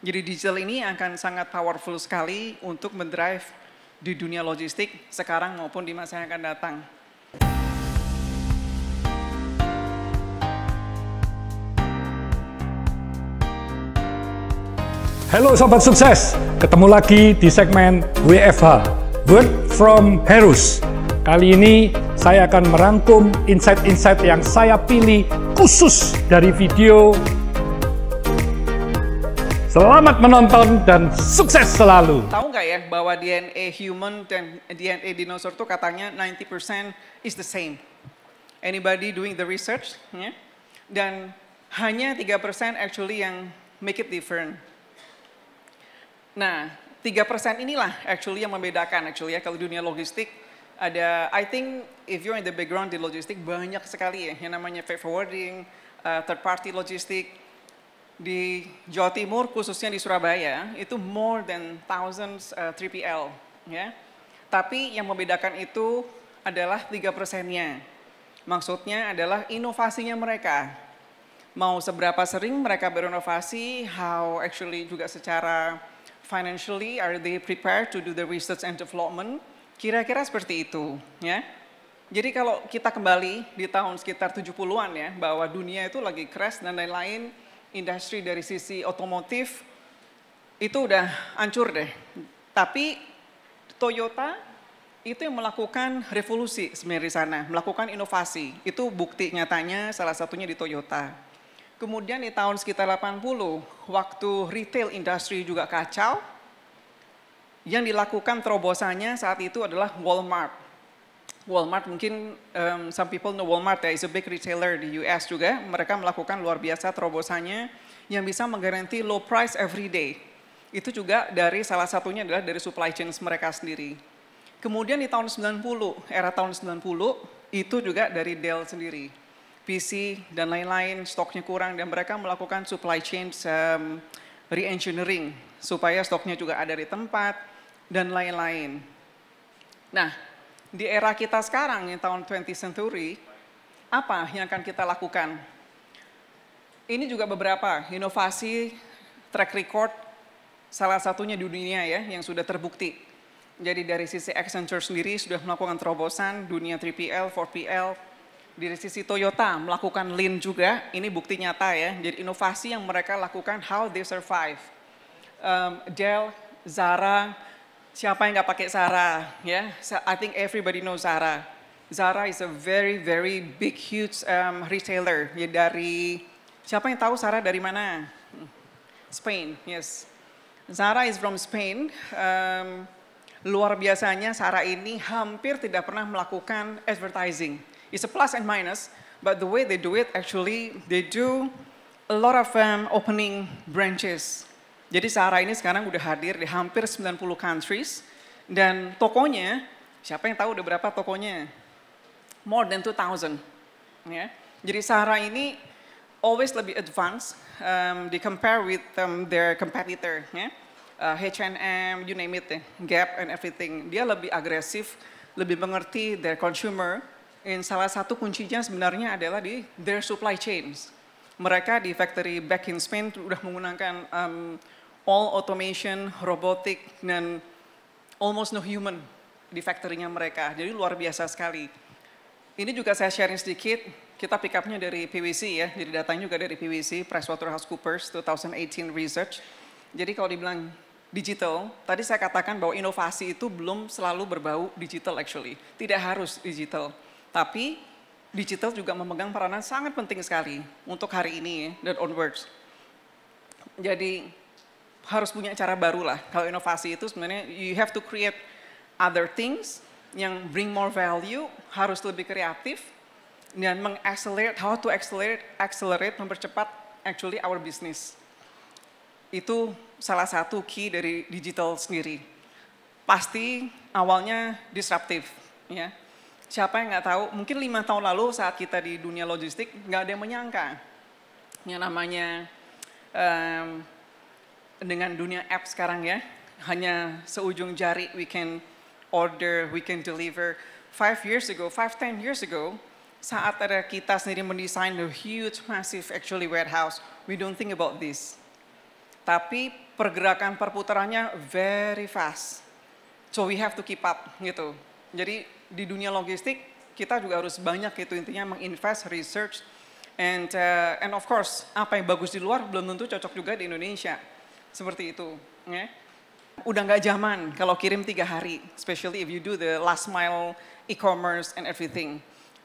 Jadi digital ini akan sangat powerful sekali untuk mendrive di dunia logistik sekarang maupun di masa yang akan datang. Halo Sobat Sukses, ketemu lagi di segmen WFH, Word from Herus. Kali ini saya akan merangkum insight-insight yang saya pilih khusus dari video Selamat menonton dan sukses selalu. Tahu nggak ya bahwa DNA human dan DNA dinosaur itu katanya 90% is the same. Anybody doing the research? Yeah? Dan hanya 3% actually yang make it different. Nah, 3% inilah actually yang membedakan actually ya kalau dunia logistik ada I think if you're in the background di logistik banyak sekali ya yang namanya freight forwarding, uh, third party logistik, di Jawa Timur khususnya di Surabaya itu more than thousands uh, eh, 3PL ya. Tapi yang membedakan itu adalah tiga persennya. Maksudnya adalah inovasinya mereka. Mau seberapa sering mereka berinovasi, how actually juga secara financially are they prepared to do the research and development? Kira-kira seperti itu, ya. Jadi kalau kita kembali di tahun sekitar 70-an ya, bahwa dunia itu lagi crash dan lain-lain, industri dari sisi otomotif itu udah hancur deh. Tapi Toyota itu yang melakukan revolusi sebenarnya di sana, melakukan inovasi. Itu bukti nyatanya salah satunya di Toyota. Kemudian di tahun sekitar 80, waktu retail industri juga kacau, yang dilakukan terobosannya saat itu adalah Walmart. Walmart mungkin um, some people know Walmart ya is a big retailer di US juga. Mereka melakukan luar biasa terobosannya yang bisa menggaranti low price every day. Itu juga dari salah satunya adalah dari supply chain mereka sendiri. Kemudian di tahun 90, era tahun 90 itu juga dari Dell sendiri. PC dan lain-lain stoknya kurang dan mereka melakukan supply chain um, re-engineering supaya stoknya juga ada di tempat dan lain-lain. Nah, di era kita sekarang, di tahun 20th century, apa yang akan kita lakukan? Ini juga beberapa inovasi track record salah satunya di dunia ya yang sudah terbukti. Jadi dari sisi Accenture sendiri sudah melakukan terobosan dunia 3PL, 4PL. Dari sisi Toyota melakukan lean juga, ini bukti nyata ya. Jadi inovasi yang mereka lakukan, how they survive. Um, Dell, Zara, Siapa yang nggak pakai Zara? Ya, yeah? I think everybody knows Zara. Zara is a very very big huge um, retailer. Ya dari siapa yang tahu Zara dari mana? Spain, yes. Zara is from Spain. Um, luar biasanya Zara ini hampir tidak pernah melakukan advertising. It's a plus and minus, but the way they do it actually they do a lot of um, opening branches. Jadi Sahara ini sekarang udah hadir di hampir 90 countries dan tokonya, siapa yang tahu udah berapa tokonya? More than 2000. Ya. Jadi Sahara ini always lebih advance um, di compare with um, their competitor, ya. H&M, you name it, Gap and everything. Dia lebih agresif, lebih mengerti their consumer. In salah satu kuncinya sebenarnya adalah di their supply chains mereka di factory back in Spain sudah menggunakan um, all automation, robotik, dan almost no human di factory-nya mereka. Jadi luar biasa sekali. Ini juga saya sharing sedikit, kita pick up-nya dari PwC ya, jadi datanya juga dari PwC, PricewaterhouseCoopers 2018 Research. Jadi kalau dibilang digital, tadi saya katakan bahwa inovasi itu belum selalu berbau digital actually, tidak harus digital. Tapi digital juga memegang peranan sangat penting sekali untuk hari ini dan onwards. Jadi harus punya cara baru lah. Kalau inovasi itu sebenarnya you have to create other things yang bring more value, harus lebih kreatif dan mengaccelerate how to accelerate accelerate mempercepat actually our business. Itu salah satu key dari digital sendiri. Pasti awalnya disruptif ya Siapa yang nggak tahu, mungkin lima tahun lalu saat kita di dunia logistik, nggak ada yang menyangka. Yang namanya um, dengan dunia app sekarang ya, hanya seujung jari we can order, we can deliver. Five years ago, five, ten years ago, saat ada kita sendiri mendesain the huge, massive actually warehouse, we don't think about this. Tapi pergerakan perputarannya very fast. So we have to keep up gitu. Jadi di dunia logistik kita juga harus banyak itu intinya menginvest research and uh, and of course apa yang bagus di luar belum tentu cocok juga di Indonesia seperti itu ya. udah nggak zaman kalau kirim tiga hari especially if you do the last mile e-commerce and everything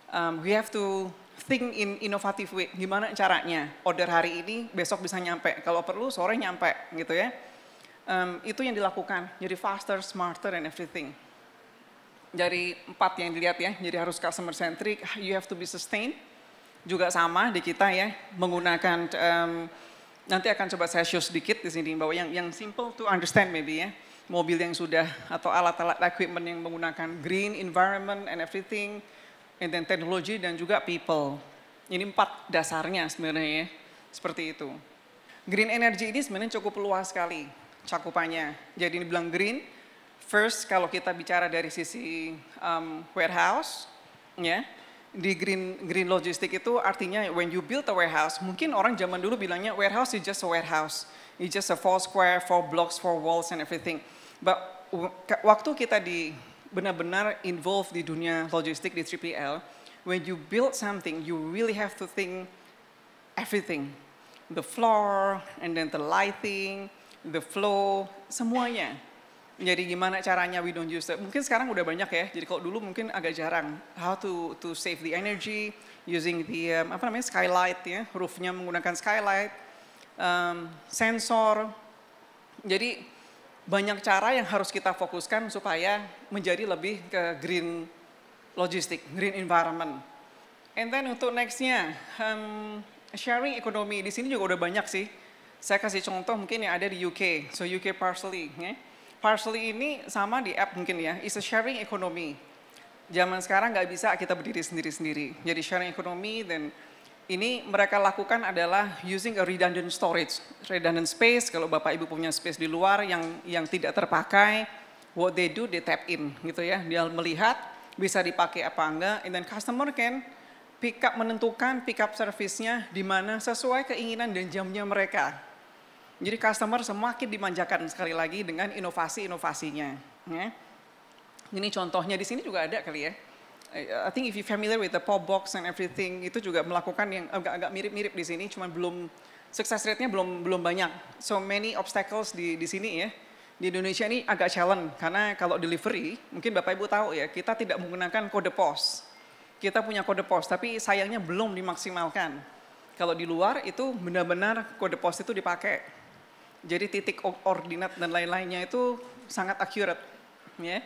um, we have to think in innovative way gimana caranya order hari ini besok bisa nyampe kalau perlu sore nyampe gitu ya um, itu yang dilakukan jadi faster smarter and everything dari empat yang dilihat ya, jadi harus customer centric, you have to be sustain, juga sama di kita ya, menggunakan, um, nanti akan coba saya show sedikit di sini, bahwa yang, yang simple to understand maybe ya, mobil yang sudah, atau alat-alat equipment yang menggunakan green, environment, and everything, and then technology, dan juga people. Ini empat dasarnya sebenarnya ya, seperti itu. Green energy ini sebenarnya cukup luas sekali cakupannya. Jadi ini bilang green, First, kalau kita bicara dari sisi um, warehouse, ya, di green green logistik itu artinya when you build a warehouse, mungkin orang zaman dulu bilangnya warehouse is just a warehouse, it's just a four square, four blocks, four walls and everything. But waktu kita di benar-benar involved di dunia logistik di 3PL, when you build something, you really have to think everything, the floor and then the lighting, the flow, semuanya. Jadi gimana caranya we don't use Mungkin sekarang udah banyak ya. Jadi kalau dulu mungkin agak jarang. How to to save the energy using the um, apa namanya skylight ya, roofnya menggunakan skylight, um, sensor. Jadi banyak cara yang harus kita fokuskan supaya menjadi lebih ke green logistik, green environment. And then untuk nextnya um, sharing ekonomi di sini juga udah banyak sih. Saya kasih contoh mungkin yang ada di UK, so UK Parsley. Yeah. Parsley ini sama di app mungkin ya, is a sharing economy. Zaman sekarang nggak bisa kita berdiri sendiri-sendiri. Jadi sharing economy dan ini mereka lakukan adalah using a redundant storage, redundant space. Kalau bapak ibu punya space di luar yang yang tidak terpakai, what they do they tap in gitu ya. Dia melihat bisa dipakai apa enggak, and then customer can pick up menentukan pick up service-nya di mana sesuai keinginan dan jamnya mereka jadi customer semakin dimanjakan sekali lagi dengan inovasi-inovasinya. Ya. Ini contohnya di sini juga ada kali ya. I think if you familiar with the pop box and everything itu juga melakukan yang agak-agak mirip-mirip di sini, cuman belum success rate-nya belum belum banyak. So many obstacles di di sini ya. Di Indonesia ini agak challenge karena kalau delivery, mungkin Bapak Ibu tahu ya, kita tidak menggunakan kode pos. Kita punya kode pos, tapi sayangnya belum dimaksimalkan. Kalau di luar itu benar-benar kode pos itu dipakai. Jadi titik ordinat dan lain-lainnya itu sangat akurat, ya.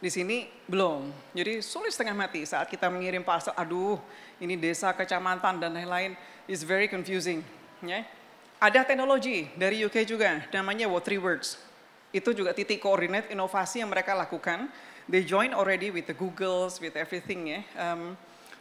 Di sini belum. Jadi sulit setengah mati saat kita mengirim pasal. Aduh, ini desa, kecamatan dan lain-lain is very confusing, ya. Ada teknologi dari UK juga, namanya What3 Words. Itu juga titik koordinat inovasi yang mereka lakukan. They join already with the Googles, with everything ya. Um,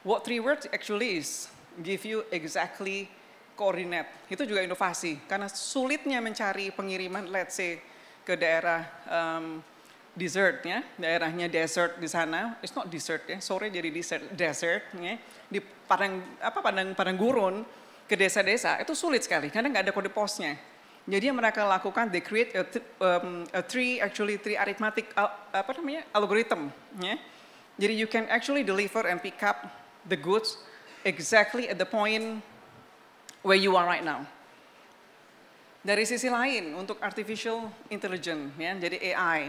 what three words actually is give you exactly koordinat. Itu juga inovasi karena sulitnya mencari pengiriman let's say ke daerah um, dessert ya, daerahnya desert di sana. It's not desert ya, sore jadi desert dessert ya. Di padang apa padang padang gurun ke desa-desa itu sulit sekali karena nggak ada kode posnya. Jadi yang mereka lakukan, they create a, um, a three actually three arithmetic uh, apa namanya algorithm. Ya. Jadi you can actually deliver and pick up the goods exactly at the point where you are right now. Dari sisi lain, untuk artificial intelligence, ya, jadi AI.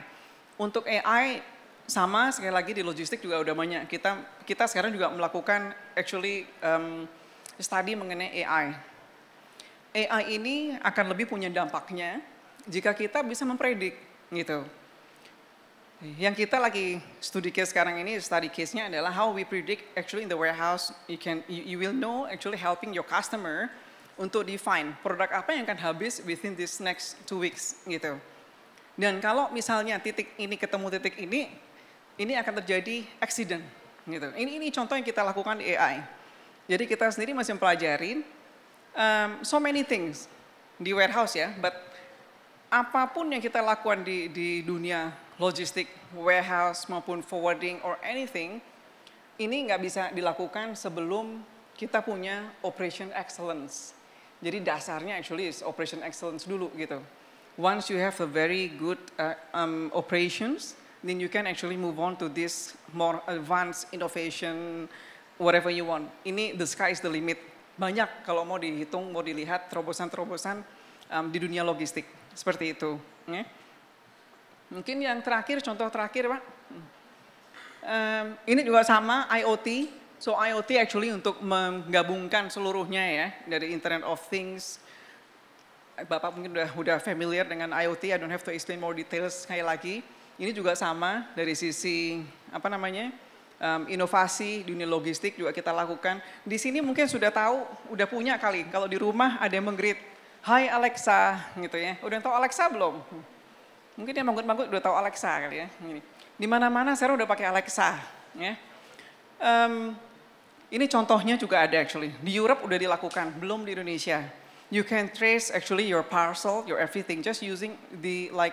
Untuk AI, sama sekali lagi di logistik juga udah banyak. Kita kita sekarang juga melakukan actually um, study mengenai AI. AI ini akan lebih punya dampaknya jika kita bisa mempredik gitu. Yang kita lagi studi case sekarang ini study case-nya adalah how we predict actually in the warehouse you can you, you will know actually helping your customer untuk define produk apa yang akan habis within this next two weeks gitu. Dan kalau misalnya titik ini ketemu titik ini, ini akan terjadi accident gitu. Ini ini contoh yang kita lakukan di AI. Jadi kita sendiri masih mempelajari um, so many things di warehouse ya, but apapun yang kita lakukan di di dunia logistik, warehouse maupun forwarding or anything, ini nggak bisa dilakukan sebelum kita punya operation excellence. Jadi dasarnya actually is operation excellence dulu gitu. Once you have a very good uh, um, operations, then you can actually move on to this more advanced innovation, whatever you want. Ini the sky is the limit. Banyak kalau mau dihitung, mau dilihat terobosan-terobosan um, di dunia logistik seperti itu. Yeah. Mungkin yang terakhir, contoh terakhir, Pak. Um, ini juga sama IoT So IoT actually untuk menggabungkan seluruhnya ya dari Internet of Things. Bapak mungkin udah udah familiar dengan IoT, I don't have to explain more details sekali lagi. Ini juga sama dari sisi apa namanya? Um, inovasi dunia logistik juga kita lakukan. Di sini mungkin sudah tahu, udah punya kali. Kalau di rumah ada yang menggrid, "Hai Alexa" gitu ya. Udah tahu Alexa belum? Mungkin yang manggut-manggut udah tahu Alexa kali ya. Di mana-mana saya udah pakai Alexa, ya. Um, ini contohnya juga ada actually. Di Europe udah dilakukan, belum di Indonesia. You can trace actually your parcel, your everything just using the like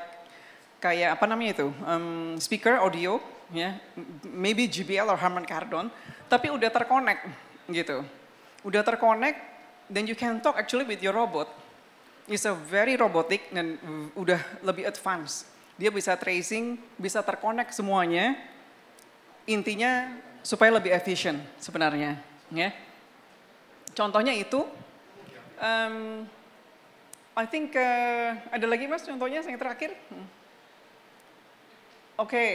kayak apa namanya itu um, speaker audio ya yeah, maybe JBL or Harman Kardon tapi udah terkonek gitu udah terkonek then you can talk actually with your robot it's a very robotic dan udah lebih advance dia bisa tracing bisa terkonek semuanya intinya supaya lebih efisien sebenarnya. Ya. Contohnya itu, um, I think uh, ada lagi mas contohnya yang terakhir. Hmm. Oke, okay.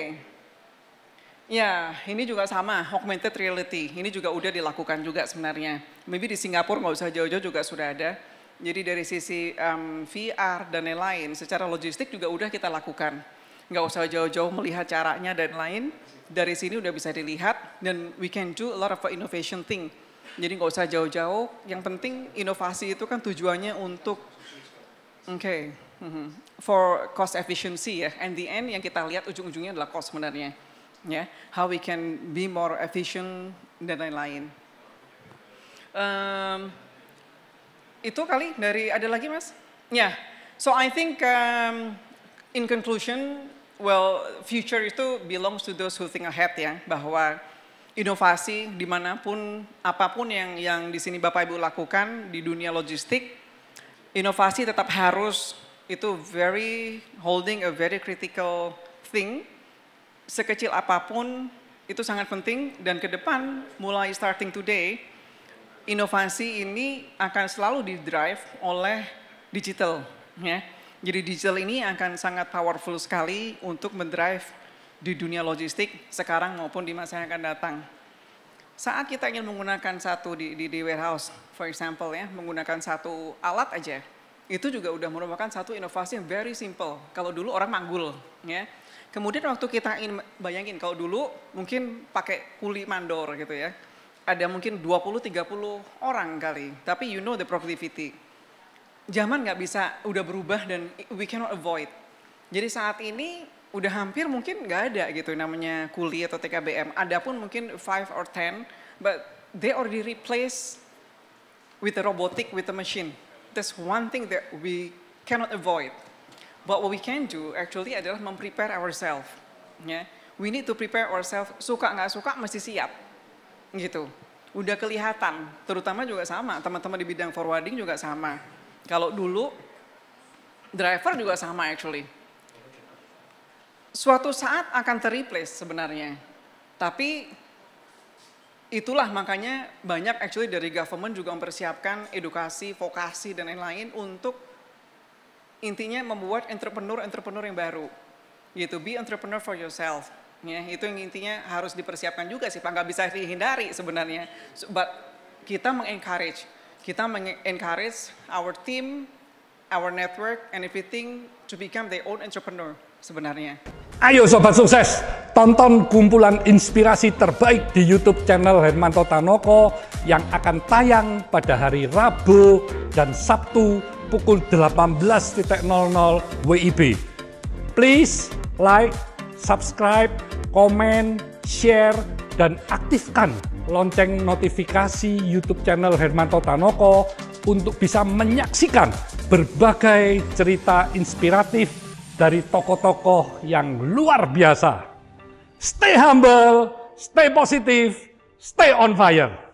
ya ini juga sama augmented reality. Ini juga udah dilakukan juga sebenarnya. Maybe di Singapura nggak usah jauh-jauh juga sudah ada. Jadi dari sisi um, VR dan lain-lain, secara logistik juga udah kita lakukan nggak usah jauh-jauh melihat caranya dan lain. Dari sini udah bisa dilihat dan we can do a lot of innovation thing. Jadi nggak usah jauh-jauh. Yang penting inovasi itu kan tujuannya untuk oke okay, mm-hmm, for cost efficiency ya. And the end yang kita lihat ujung-ujungnya adalah cost sebenarnya. Ya, yeah. how we can be more efficient dan lain-lain. Um, itu kali dari ada lagi mas? Ya, yeah. so I think um, in conclusion Well, future itu belongs to those who think ahead ya, bahwa inovasi dimanapun, apapun yang yang di sini Bapak Ibu lakukan di dunia logistik, inovasi tetap harus itu very holding a very critical thing. Sekecil apapun itu sangat penting dan ke depan mulai starting today, inovasi ini akan selalu di drive oleh digital, ya. Jadi digital ini akan sangat powerful sekali untuk mendrive di dunia logistik sekarang maupun di masa yang akan datang. Saat kita ingin menggunakan satu di, di, di warehouse, for example ya, menggunakan satu alat aja, itu juga udah merupakan satu inovasi yang very simple. Kalau dulu orang manggul, ya. Kemudian waktu kita ingin bayangin kalau dulu mungkin pakai kuli mandor gitu ya. Ada mungkin 20 30 orang kali, tapi you know the productivity zaman nggak bisa udah berubah dan we cannot avoid. Jadi saat ini udah hampir mungkin nggak ada gitu namanya kuli atau TKBM. Ada pun mungkin five or ten, but they already replace with the robotic, with the machine. That's one thing that we cannot avoid. But what we can do actually adalah memprepare ourselves. Yeah. We need to prepare ourselves, suka nggak suka mesti siap. Gitu. Udah kelihatan, terutama juga sama, teman-teman di bidang forwarding juga sama kalau dulu driver juga sama actually. Suatu saat akan terreplace sebenarnya. Tapi itulah makanya banyak actually dari government juga mempersiapkan edukasi, vokasi dan lain-lain untuk intinya membuat entrepreneur-entrepreneur yang baru. yaitu be entrepreneur for yourself. Ya, itu yang intinya harus dipersiapkan juga sih, Pak. Nggak bisa dihindari sebenarnya. But kita mengencourage kita mengencourage our team, our network, and everything to become their own entrepreneur sebenarnya. Ayo sobat sukses, tonton kumpulan inspirasi terbaik di YouTube channel Hermanto Tanoko yang akan tayang pada hari Rabu dan Sabtu pukul 18.00 WIB. Please like, subscribe, comment, share, dan aktifkan lonceng notifikasi YouTube channel Hermanto Tanoko untuk bisa menyaksikan berbagai cerita inspiratif dari tokoh-tokoh yang luar biasa. Stay humble, stay positive, stay on fire.